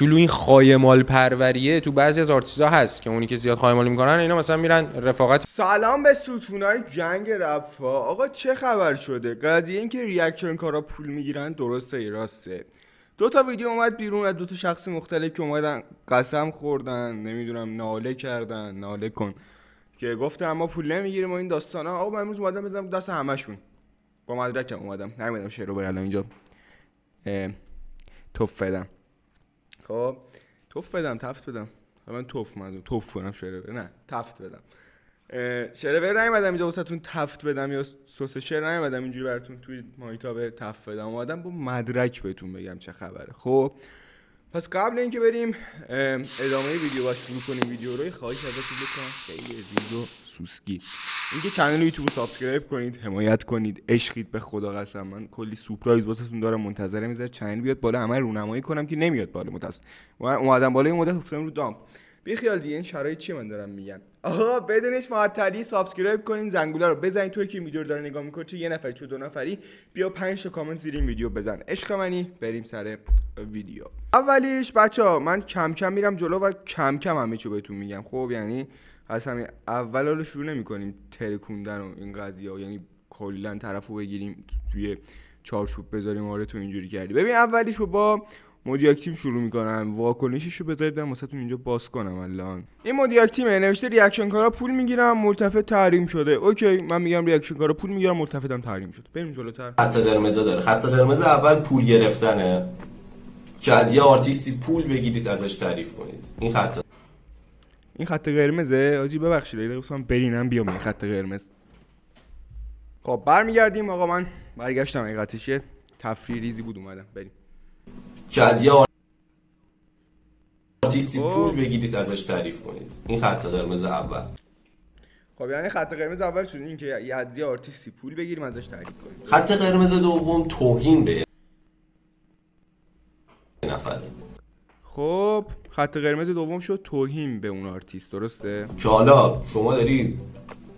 چلو این خایمال پروریه تو بعضی از آرتیزا هست که اونی که زیاد خایمال میکنن اینا مثلا میرن رفاقت سلام به ستونای جنگ رفا آقا چه خبر شده قضیه این اینکه ریاکشن کارا پول میگیرن درسته راسته دو تا ویدیو اومد بیرون از دو تا شخص مختلف که اومدن قسم خوردن نمیدونم ناله کردن ناله کن که گفتم اما پول نمیگیریم و این داستان آقا من امروز اومدم بزنم دست همشون با مدرکم اومدم نمیدونم شعر رو الان اینجا توف خب توف بدم تفت بدم من توف منظورم توف کنم شعر نه تفت بدم شعر بر نیومدم اینجا واسهتون تفت بدم یا سس شعر نیومدم اینجوری براتون توی مایتا به تفت بدم آدم با مدرک بهتون بگم چه خبره خب پس قبل اینکه بریم ادامه ویدیو باش شروع کنیم ویدیو رو خواهش ازتون بکنم خیلی ویدیو سوسکی اینکه کانال یوتیوب سابسکرایب کنید حمایت کنید عشقید به خدا قسم من کلی سورپرایز واسهتون دارم منتظرم میذارم چنل بیاد بالا رو رونمایی کنم که نمیاد بالا متاسف اومدم بالا این مدت افتادم رو دام بی خیال دیگه این شرایط چی من دارم میگم آها بدونش معطلی سابسکرایب کنین زنگوله رو بزنین توی که ویدیو داره نگاه میکنه چه یه نفر چه دو نفری بیا پنج تا کامنت زیر این ویدیو بزن عشق منی بریم سر ویدیو اولیش بچه ها من کم کم میرم جلو و کم کم همه چی بهتون میگم خب یعنی از همین اول حالا شروع نمیکنیم ترکوندن و این قضیه یعنی کلا طرف رو بگیریم توی چارچوب بذاریم آره تو اینجوری کردی ببین اولیش رو با مودیاکتیم شروع میکنن واکنشش رو بذارید من واسه اینجا باز کنم الان این مودیاکتیم نوشته ریاکشن کارا پول میگیرم ملتفت تحریم شده اوکی من میگم ریاکشن کارا پول میگیرم ملتفتم تحریم شده بریم جلوتر خط قرمز داره خط قرمز اول پول گرفتنه که از پول بگیرید ازش تعریف کنید این خط این خط قرمزه آجی ببخشید یه گفتم برینم بیام این خط قرمز خب برمیگردیم آقا من برگشتم حقیقتش یه تفریح ریزی بود اومدم بریم که از یه خب. پول بگیرید ازش تعریف کنید این خط قرمز اول خب یعنی خط قرمز اول چون این که یه از آرتیستی پول بگیریم ازش تعریف کنیم خط قرمز دوم توهین به نفره خب خط قرمز دوم شد توهین به اون آرتیست درسته که حالا شما داری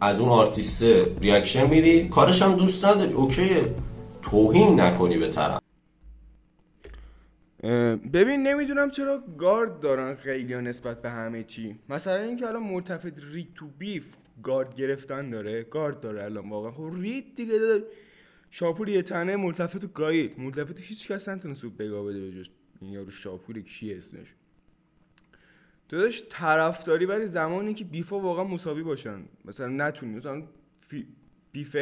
از اون آرتیست ریاکشن میری کارش هم دوست نداری اوکیه توهین نکنی به ببین نمیدونم چرا گارد دارن خیلی نسبت به همه چی مثلا اینکه الان مرتفد ری تو بیف گارد گرفتن داره گارد داره الان واقعا خب رید دیگه داره شاپور یه تنه ملتفت گایید ملتفت هیچ کس نتونه سوپ بگاه بده بجاش این یارو شاپور کیه اسمش داداش طرفداری برای زمانی که بیفا واقعا مساوی باشن مثلا نتونی مثلا بیف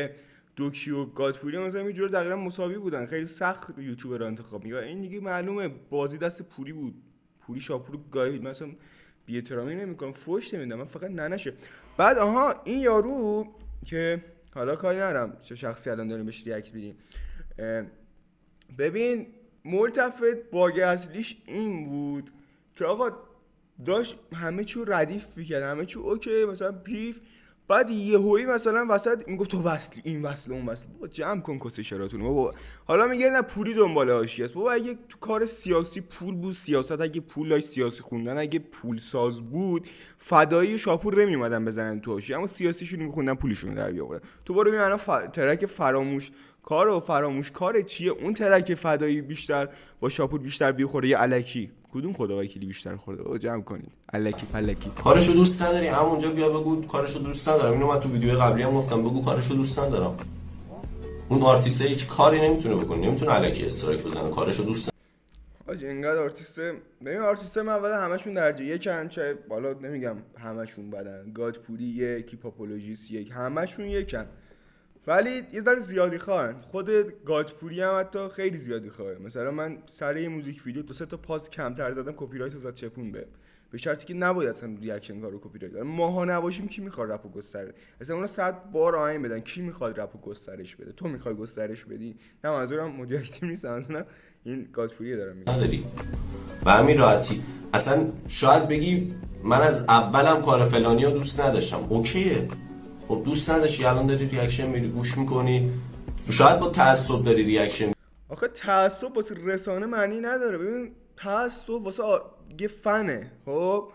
دوکی و گاتپوری مثلا اینجور دقیقا مساوی بودن خیلی سخت یوتیوبر را انتخاب و این دیگه معلومه بازی دست پوری بود پوری شاپور گاهید مثلا بی احترامی کنم فوش نمیدم من فقط ننشه بعد آها این یارو که حالا کاری نرم چه شخصی الان داریم بهش ریاکت بیدیم ببین ملتفت باگ اصلیش این بود که آقا داشت همه چی ردیف میکرد همه چی اوکی مثلا پیف بعد هوی مثلا وسط میگفت تو وصل این وصل اون وصل بابا جمع کن کسه شراتون بابا حالا میگه نه پولی دنبال هاشی است بابا اگه تو کار سیاسی پول بود سیاست اگه پول داشت سیاسی خوندن اگه پول ساز بود فدایی شاپور نمیومدن بزنن تو هاشی اما سیاسیشون میخوندن پولشون در بیاوردن تو برو میمانا ترک فراموش کار و فراموش کار چیه اون ترک فدایی بیشتر با شاپور بیشتر بیخوره یه علکی کدوم کلی بیشتر خورده او جمع کنید الکی پلکی کارشو دوست نداری همونجا بیا بگو کارشو دوست ندارم اینو من تو ویدیو قبلی هم گفتم بگو کارشو دوست ندارم اون آرتیسته هیچ کاری نمیتونه بکنه نمیتونه الکی استرایک بزنه کارشو دوست آج انقدر آرتیست ببین آرتیست من اول همشون درجه یکن چه بالا نمیگم همشون بدن گاد پوری یک کیپاپولوژیست یک همشون یکن ولی یه ذره زیادی خواهن خود گادپوری هم حتی خیلی زیادی خواهه مثلا من سر یه موزیک ویدیو دو سه تا پاس کمتر زدم کپی رایت از چپون به به شرطی که نباید اصلا ریاکشن کارو کپی رایت ماها نباشیم کی میخواد رپو گستره اصلا اونا صد بار آهنگ بدن کی میخواد رپو گسترش بده تو میخوای گسترش بدی نه منظورم مدیر تیم نیست منظورم این گادپوری دارم میگم همین راحتی اصلا شاید بگی من از اولم کار فلانی دوست نداشتم اوکیه خب دوست نداشی الان داری ریاکشن میری گوش میکنی شاید با تعصب داری ریاکشن آخه تعصب واسه رسانه معنی نداره ببین تعصب واسه یه فنه خب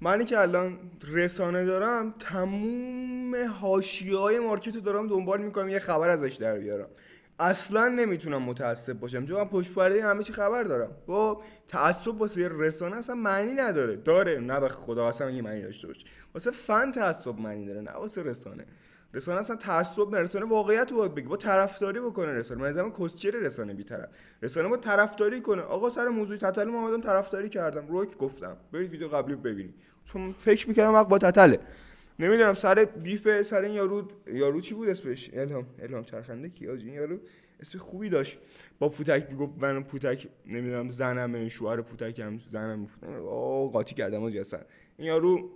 منی که الان رسانه دارم تموم حاشیه های مارکت دارم دنبال میکنم یه خبر ازش در بیارم اصلا نمیتونم متعصب باشم چون من پشت پرده همه چی خبر دارم با خب، تعصب واسه رسانه اصلا معنی نداره داره نه به خدا اصلا یه معنی داشته باشه واسه فن تعصب معنی داره نه واسه رسانه رسانه اصلا تعصب نه رسانه واقعیت رو بگه با طرفداری بکنه رسانه من زمان کسچر رسانه بیتره رسانه با طرفداری کنه آقا سر موضوع تتل آمدم طرفداری کردم روک گفتم برید ویدیو قبلی ببینید چون فکر میکردم وقت با تتله نمیدونم سر بیف سر این یارو یارو چی بود اسمش الهام الهام چرخنده کی آج این یارو اسم خوبی داشت با پوتک میگفت من پوتک نمیدونم زنم، شوهر پوتکم زنم او قاطی کردم آج اصلا این یارو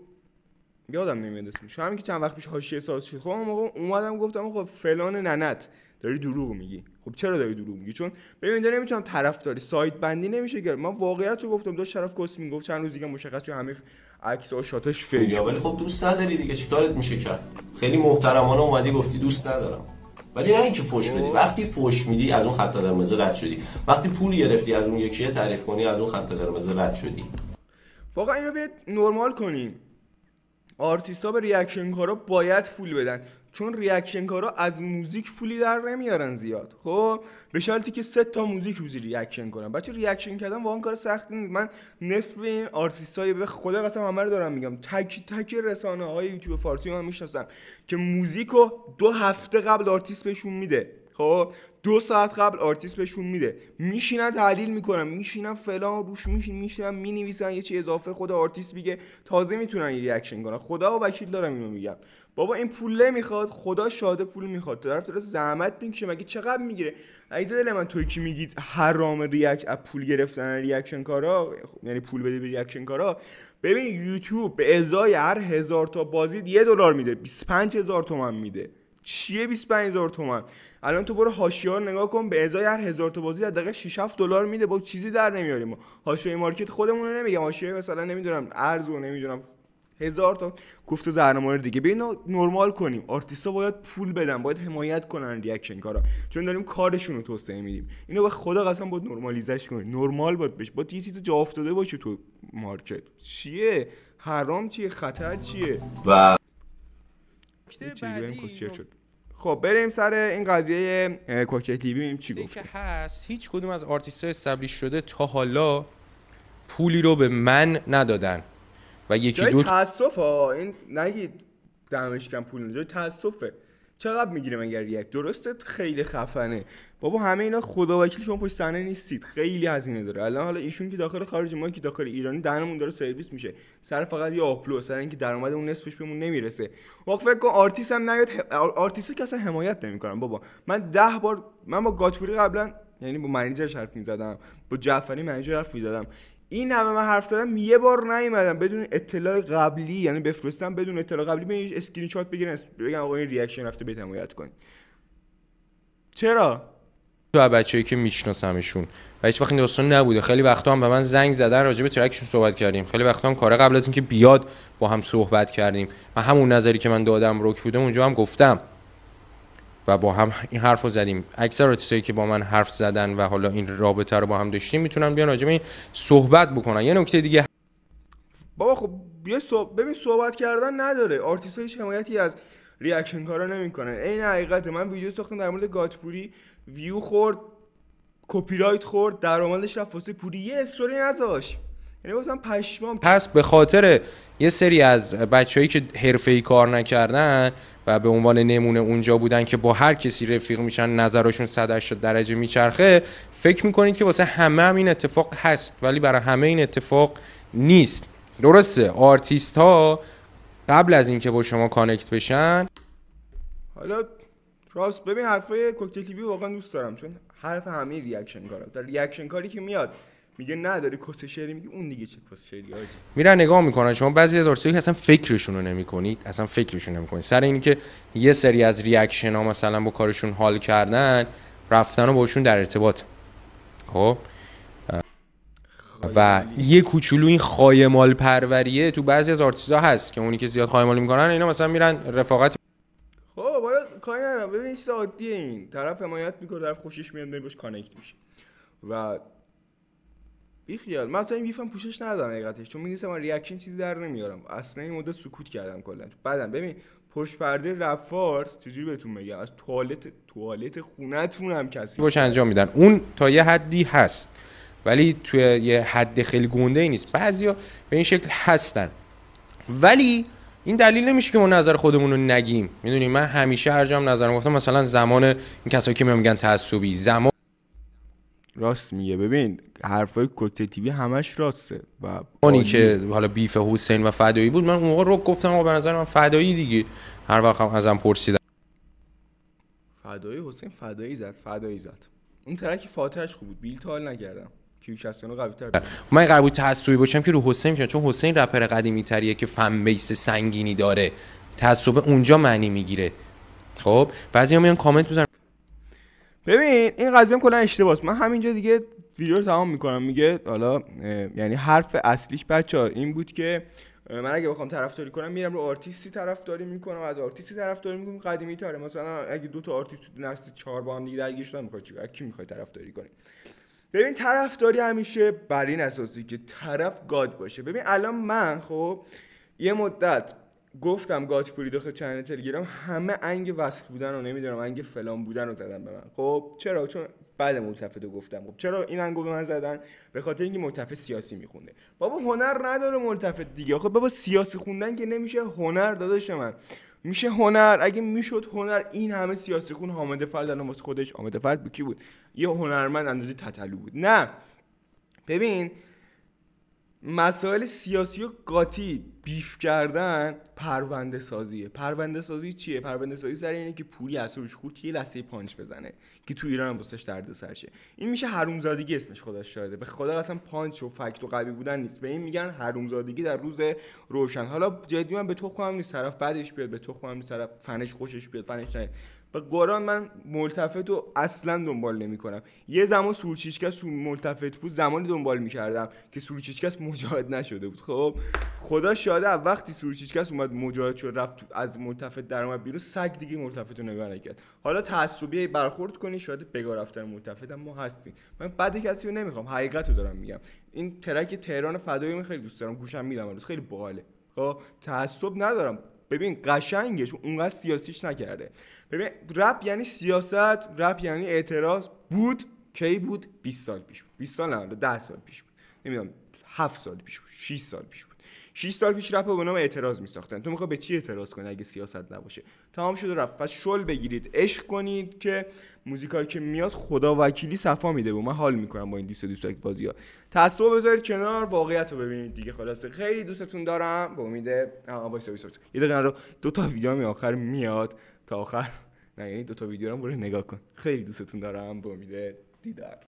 یادم نمیاد اسمش همین که چند وقت پیش حاشیه ساز شد خب اومدم گفتم خب فلان ننت داری دروغ میگی خب چرا داری دروغ میگی چون ببین داره نمیتونم طرفداری سایت بندی نمیشه گرفت من واقعیت رو گفتم داشت شرف کس میگفت چند روز دیگه مشخص شد همه عکس و شاتش فیک ولی خب دوست نداری دیگه چیکارت میشه کرد خیلی محترمانه اومدی گفتی دوست ندارم ولی نه اینکه فوش بدی وقتی فوش میدی از اون خط قرمز رد شدی وقتی پول گرفتی از اون یکی تعریف کنی از اون خط قرمز رد شدی واقعا اینو بیاد نرمال کنیم آرتیست ها به ریاکشن کارا باید پول بدن چون ریاکشن کارا از موزیک پولی در نمیارن زیاد خب به شرطی که سه تا موزیک روزی ریاکشن کنم بچه ریاکشن کردن واقعا کار سختی نیست من نصف این آرتیست های به خدا قسم همه رو دارم میگم تک تک رسانه های یوتیوب فارسی من میشناسم که موزیک رو دو هفته قبل آرتیست بهشون میده خب دو ساعت قبل آرتیست بهشون میده میشینن تحلیل میکنن میشینن فلان روش میشین میشینن مینویسن یه چی اضافه خود آرتیست میگه تازه میتونن ریاکشن کنن خدا و وکیل دارم اینو میگم بابا این پوله میخواد خدا شاده پول میخواد تو طرف زحمت میکشه مگه چقدر میگیره عزیز دل من توی کی میگید حرام ریاک از پول گرفتن ریاکشن کارا یعنی پول بده به ریاکشن کارا ببین یوتیوب به ازای هر هزار تا بازی یه دلار میده 25 هزار تومن میده چیه 25 هزار تومن الان تو برو حاشیه ها نگاه کن به ازای هر هزار تا بازی حداقل 6 7 دلار میده با چیزی در نمیاریم ما حاشیه مارکت خودمون رو نمیگم حاشیه مثلا نمیدونم ارز و نمیدونم هزار تا کوفت زهرمار دیگه بیاین نرمال کنیم آرتیستا باید پول بدن باید حمایت کنن ریاکشن کارا چون داریم کارشون رو توسعه میدیم اینو به خدا قسم باید نرمالیزش کنیم نرمال باید بشه باید یه چیز جا افتاده باشه تو مارکت چیه حرام چیه خطر چیه و خب،, خب بریم سر این قضیه کوکت ببینیم چی گفت هست هیچ کدوم از آرتیست های شده تا حالا پولی رو به من ندادن و یکی دو تاسف ها این نگید دمش پول جای تاسفه چقدر میگیره مگر یک درسته خیلی خفنه بابا همه اینا خدا وکیل شما پشت صحنه نیستید خیلی هزینه داره الان حالا ایشون که داخل خارج ما که داخل ایرانی دهنمون داره سرویس میشه سر فقط یه آپلو سر اینکه درآمد اون نصفش بهمون نمیرسه واقعا فکر کن آرتیست هم نیاد آرتست که اصلا حمایت نمیکنم بابا من ده بار من با گاتپوری قبلا یعنی با منیجر حرف میزدم با جعفری منیجر حرف میزدم این همه من حرف زدم یه بار نیومدم بدون اطلاع قبلی یعنی بفرستم بدون اطلاع قبلی به اسکرین شات بگیرن بگم آقا این ریاکشن رفته به حمایت کن. چرا تو بچه‌ای که میشناسمشون و هیچ وقت این داستان نبوده خیلی وقتا هم به من زنگ زدن راجع به ترکشون صحبت کردیم خیلی وقتا هم کار قبل از اینکه بیاد با هم صحبت کردیم و همون نظری که من دادم روک بودم اونجا هم گفتم و با هم این حرف رو زدیم اکثر آرتیستایی که با من حرف زدن و حالا این رابطه رو با هم داشتیم میتونن بیان راجع این صحبت بکنن یه نکته دیگه بابا خب بیا صحب... ببین صحبت کردن نداره آرتیست هیچ حمایتی از ریاکشن کارا نمیکنه عین حقیقت من ویدیو ساختم در مورد گاتپوری ویو خورد کپی رایت خورد درآمدش رفت واسه پوری یه استوری نذاش یعنی گفتم پشمام پس به خاطر یه سری از بچههایی که حرفه‌ای کار نکردن و به عنوان نمونه اونجا بودن که با هر کسی رفیق میشن نظرشون 180 درجه میچرخه فکر میکنید که واسه همه هم این اتفاق هست ولی برای همه این اتفاق نیست درسته آرتیست ها قبل از اینکه با شما کانکت بشن حالا راست ببین حرفای کوکتل تیوی واقعا دوست دارم چون حرف همه ریاکشن کارا ریاکشن کاری که میاد میگه نه داری کس شعری میگی اون دیگه چه کس شعری آجی میرن نگاه میکنن شما بعضی از آرتیستا اصلا فکرشون رو نمیکنید اصلا فکرشون نمیکنید سر که یه سری از ریاکشن ها مثلا با کارشون حال کردن رفتن و باشون در ارتباط خب و یه کوچولو این خایمال پروریه تو بعضی از ها هست که اونی که زیاد خایمالی میکنن اینا مثلا میرن رفاقت خب حالا کاری ندارم ببین این طرف حمایت میکنه طرف خوشش میاد باش کانکت میشه و خیال من اصلا این بیفم پوشش ندادم حقیقتش چون میدونستم من ریاکشن چیزی در نمیارم اصلا این مدت سکوت کردم کلا بعدم ببین پشت پرده رفارس چجوری بهتون میگه از توالت توالت خونتون هم کسی باش انجام میدن اون تا یه حدی هست ولی توی یه حد خیلی گونده ای نیست بعضیا به این شکل هستن ولی این دلیل نمیشه که ما نظر خودمون رو نگیم میدونی من همیشه هر جام نظرم گفتم مثلا زمان این کسایی که میگن تعصبی زمان راست میگه ببین حرفای کوکتل تیوی همش راسته و اونی که حالا بیف حسین و فدایی بود من اون موقع رو گفتم آقا به نظر من فدایی دیگه هر وقت هم ازم پرسیدن فدایی حسین فدایی زد فدایی زد اون ترک فاتحش خوب بود بیل نگردم نکردم کیوکشتیانو قوی تر بود. من قرار بود تعصبی باشم که رو حسین میشن چون حسین رپر قدیمی تریه که فن بیس سنگینی داره تعصب اونجا معنی میگیره خب بعضی کامنت میزنن ببین این قضیه کلا اشتباهه من همینجا دیگه ویدیو رو تمام میکنم میگه حالا یعنی حرف اصلیش بچه ها این بود که من اگه بخوام طرفداری کنم میرم رو آرتیستی طرفداری میکنم از آرتیستی طرفداری میکنم قدیمی تاره مثلا اگه دو تا آرتیست تو نسل چهار با هم دیگه درگیر شدن چی چیکار کی میخوای طرفداری کنی ببین طرفداری همیشه بر این اساسی که طرف گاد باشه ببین الان من خب یه مدت گفتم گاچ داخل چنل تلگرام همه انگ وصل بودن و نمیدونم انگ فلان بودن رو زدن به من خب چرا چون بعد ملتفت گفتم خب چرا این انگو به من زدن به خاطر اینکه ملتفت سیاسی میخونده بابا هنر نداره ملتفت دیگه خب بابا سیاسی خوندن که نمیشه هنر داداش من میشه هنر اگه میشد هنر این همه سیاسی خون حامد فرد الان واسه خودش حامد فرد کی بود یه هنرمند اندازه تتلو بود نه ببین مسائل سیاسی و قاطی بیف کردن پرونده سازیه پرونده سازی چیه پرونده سازی سر اینه که پوری اعصابش خورد یه پانچ بزنه که تو ایران هم واسش درد سر شه این میشه هرومزادگی اسمش خودش شده به خدا اصلا پانچ و فکت و قوی بودن نیست به این میگن هرومزادگی در روز روشن حالا جدی من به تو هم نیست طرف بعدش بیاد به تو هم نیست طرف فنش خوشش بیاد فنش نه قرآن من ملتفت رو اصلا دنبال نمی کنم یه زمان سورچیچکس ملتفت بود زمانی دنبال می کردم که سورچیچکس مجاهد نشده بود خب خدا شاده وقتی سورچیچکس اومد مجاهد شد رفت از ملتفت در اومد بیرون سگ دیگه ملتفت رو نگاه نکرد حالا تعصبی برخورد کنی شاده بگا رفتن ملتفت هم ما هستیم من بعد کسی رو نمیخوام حقیقت رو دارم میگم این ترک تهران فدایی می خیلی دوست دارم گوشم میدم خیلی باله خب تعصب ندارم ببین قشنگش اونقدر سیاسیش نکرده ببین رپ یعنی سیاست رپ یعنی اعتراض بود کی بود 20 سال پیش بود 20 سال نه 10 سال پیش بود نمیدونم 7 سال پیش بود 6 سال پیش بود 6 سال پیش رپ به نام اعتراض می ساختن تو میخوای به چی اعتراض کنی اگه سیاست نباشه تمام شد رفت پس شل بگیرید عشق کنید که موزیکایی که میاد خدا وکیلی صفا میده و من حال میکنم با این دوستا دیس بازی ها تعصب بذارید کنار واقعیت رو ببینید دیگه خلاص خیلی دوستتون دارم به امید آ وایس یه دقیقه رو دو تا ویدیو می آخر میاد تا آخر نه یعنی دوتا ویدیو رو برو نگاه کن خیلی دوستتون دارم با امید دیدار